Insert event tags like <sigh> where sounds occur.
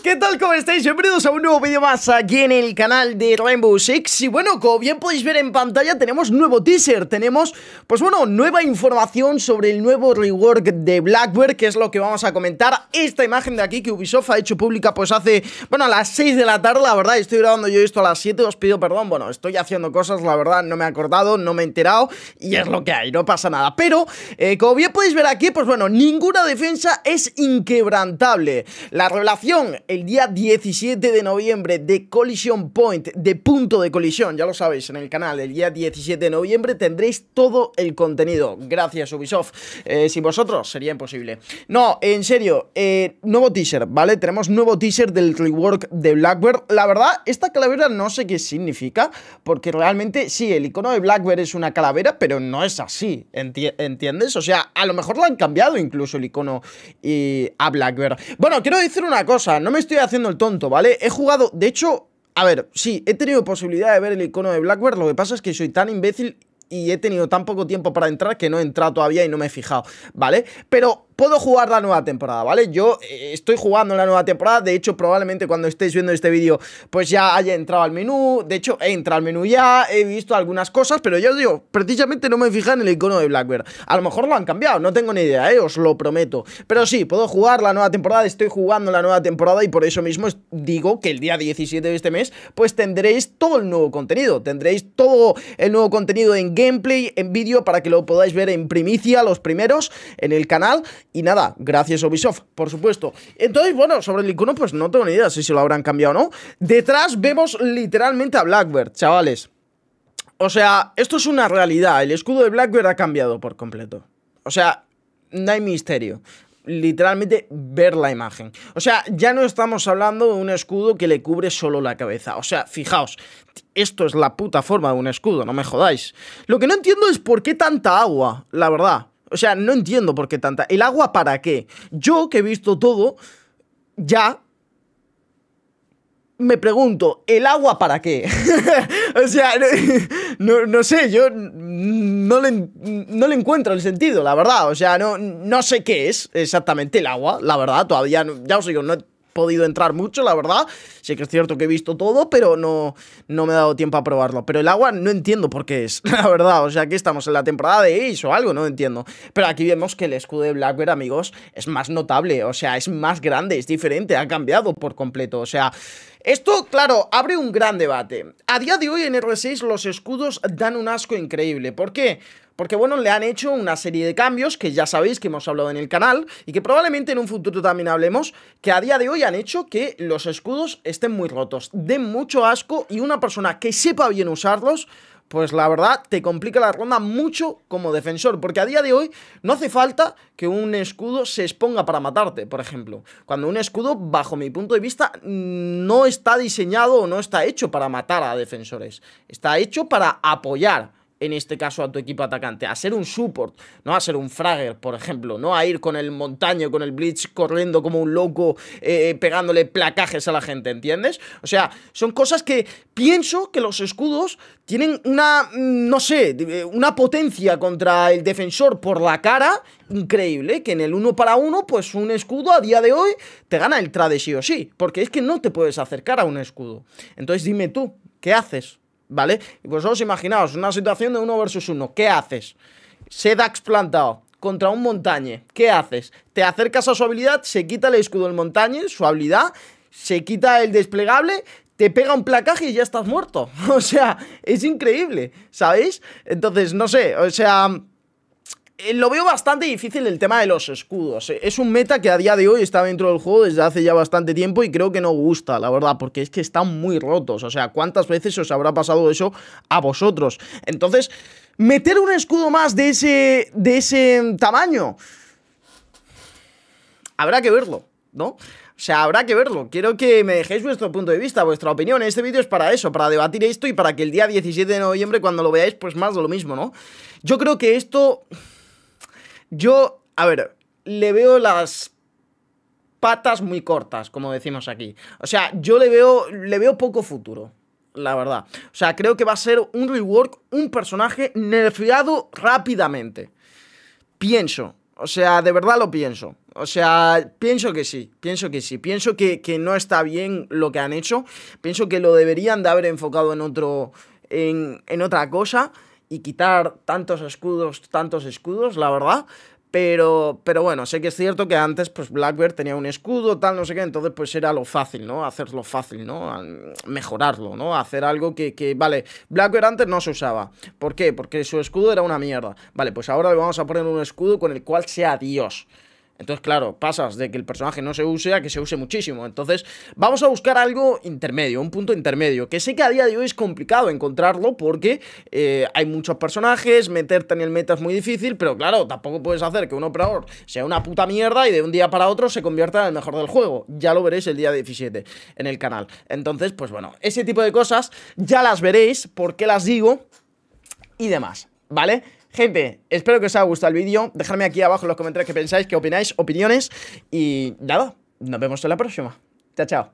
¿qué tal? ¿Cómo estáis? Bienvenidos a un nuevo vídeo más aquí en el canal de Rainbow Six Y bueno, como bien podéis ver en pantalla tenemos nuevo teaser Tenemos, pues bueno, nueva información sobre el nuevo rework de Blackbird Que es lo que vamos a comentar Esta imagen de aquí que Ubisoft ha hecho pública pues hace, bueno, a las 6 de la tarde La verdad, estoy grabando yo esto a las 7, os pido perdón Bueno, estoy haciendo cosas, la verdad, no me he acordado, no me he enterado Y es lo que hay, no pasa nada Pero, eh, como bien podéis ver aquí, pues bueno, ninguna defensa es inquebrantable la relación el día 17 de noviembre de Collision Point, de punto de colisión, ya lo sabéis, en el canal, el día 17 de noviembre tendréis todo el contenido. Gracias Ubisoft, eh, sin vosotros sería imposible. No, en serio, eh, nuevo teaser, ¿vale? Tenemos nuevo teaser del rework de Blackbird. La verdad, esta calavera no sé qué significa, porque realmente sí, el icono de Blackbird es una calavera, pero no es así, ¿entiendes? O sea, a lo mejor lo han cambiado incluso el icono eh, a Blackbird. Bueno, quiero decir una cosa, no me estoy haciendo el tonto, ¿vale? He jugado, de hecho, a ver, sí, he tenido posibilidad de ver el icono de Blackbird, lo que pasa es que soy tan imbécil y he tenido tan poco tiempo para entrar que no he entrado todavía y no me he fijado, ¿vale? Pero puedo jugar la nueva temporada, ¿vale? Yo eh, estoy jugando la nueva temporada, de hecho probablemente cuando estéis viendo este vídeo pues ya haya entrado al menú, de hecho he entrado al menú ya, he visto algunas cosas, pero yo os digo, precisamente no me fijé en el icono de Blackbird, a lo mejor lo han cambiado, no tengo ni idea, ¿eh? os lo prometo, pero sí, puedo jugar la nueva temporada, estoy jugando la nueva temporada y por eso mismo digo que el día 17 de este mes pues tendréis todo el nuevo contenido, tendréis todo el nuevo contenido en gameplay, en vídeo para que lo podáis ver en primicia los primeros en el canal y nada, gracias Ubisoft, por supuesto. Entonces, bueno, sobre el icono, pues no tengo ni idea si se lo habrán cambiado o no. Detrás vemos literalmente a Blackbird, chavales. O sea, esto es una realidad. El escudo de Blackbird ha cambiado por completo. O sea, no hay misterio literalmente ver la imagen. O sea, ya no estamos hablando de un escudo que le cubre solo la cabeza. O sea, fijaos, esto es la puta forma de un escudo, no me jodáis. Lo que no entiendo es por qué tanta agua, la verdad. O sea, no entiendo por qué tanta. ¿El agua para qué? Yo que he visto todo, ya me pregunto, ¿el agua para qué? <laughs> o sea, no, <laughs> sé, yo no le, encuentro el sentido, la verdad. O sea, no, no sé qué es exactamente el agua, la verdad, todavía, no, ya os digo, no podido entrar mucho, la verdad. Sí que es cierto que he visto todo, pero no, no me he dado tiempo a probarlo. Pero el agua no entiendo por qué es, <laughs> la verdad. O sea, aquí estamos en la temporada de Ace o algo, no entiendo. Pero aquí vemos que el escudo de Blackbear, amigos, es más notable. O sea, es más grande, es diferente, ha cambiado por completo. O sea, esto, claro, abre un gran debate. A día de hoy en R6 los escudos dan un asco increíble. ¿Por qué? Porque bueno, le han hecho una serie de cambios que ya sabéis que hemos hablado en el canal y que probablemente en un futuro también hablemos, que a día de hoy han hecho que los escudos estén muy rotos, den mucho asco y una persona que sepa bien usarlos pues la verdad te complica la ronda mucho como defensor, porque a día de hoy no hace falta que un escudo se exponga para matarte, por ejemplo. Cuando un escudo, bajo mi punto de vista, mm, no está diseñado o no está hecho para matar a defensores, está hecho para apoyar en este caso a tu equipo atacante, a ser un support, no a ser un fragger, por ejemplo, no a ir con el montaño, con el blitz corriendo como un loco, eh, eh, pegándole placajes a la gente, ¿entiendes? O sea, son cosas que pienso que los escudos tienen una, mm, no sé, eh, una potencia contra el defensor por la cara increíble, que en el uno para uno, pues un escudo a día de hoy te gana el trade sí o sí, porque es que no te puedes acercar a un escudo. Entonces dime tú, ¿qué haces? ¿vale? Y vosotros pues imaginaos una situación de uno versus uno. ¿Qué haces? Sedax plantado contra un montañe. ¿Qué haces? Te acercas a su habilidad, se quita el escudo del montañe, su habilidad, se quita el desplegable, te pega un placaje y ya estás muerto. <laughs> O sea, es increíble, ¿sabéis? Entonces, no sé, o sea... Eh, lo veo bastante difícil el tema de los escudos. Eh. Es un meta que a día de hoy está dentro del juego desde hace ya bastante tiempo y creo que no gusta, la verdad, porque es que están muy rotos. O sea, ¿cuántas veces os habrá pasado eso a vosotros? Entonces, meter un escudo más de ese, de ese tamaño, habrá que verlo, ¿no? O sea, habrá que verlo. Quiero que me dejéis vuestro punto de vista, vuestra opinión. Este vídeo es para eso, para debatir esto y para que el día 17 de noviembre, cuando lo veáis, pues más de lo mismo, ¿no? Yo creo que esto... Yo, a ver, le veo las patas muy cortas, como decimos aquí. O sea, yo le veo, le veo poco futuro, la verdad. O sea, creo que va a ser un rework, un personaje nerfeado rápidamente. Pienso, o sea, de verdad lo pienso. O sea, pienso que sí, pienso que sí. Pienso que, no está bien lo que han hecho. Pienso que lo deberían de haber enfocado en otro, en, en otra cosa y quitar tantos escudos, tantos escudos, la verdad. Pero, pero bueno, sé que es cierto que antes, pues Blackbird tenía un escudo, tal, no sé qué, entonces pues era lo fácil, ¿no? Hacerlo fácil, ¿no? Mejorarlo, ¿no? Hacer algo que, vale, Blackbird antes no se usaba. ¿Por qué? Porque su escudo era una mierda. Vale, pues ahora le vamos a poner un escudo con el cual sea Dios. Entonces, claro, pasas de que el personaje no se use a que se use muchísimo. Entonces, vamos a buscar algo intermedio, un punto intermedio, que sé que a día de hoy es complicado encontrarlo porque eh, hay muchos personajes, meterte en el meta es muy difícil, pero claro, tampoco puedes hacer que un operador sea una puta mierda y de un día para otro se convierta en el mejor del juego. Ya lo veréis el día 17 en el canal. Entonces, pues bueno, ese tipo de cosas ya las veréis, por qué las digo y demás, ¿vale? Gente, espero que os haya gustado el vídeo. Dejadme aquí abajo en los comentarios qué pensáis, qué opináis, opiniones. Y nada, nos vemos en la próxima. Chao, chao.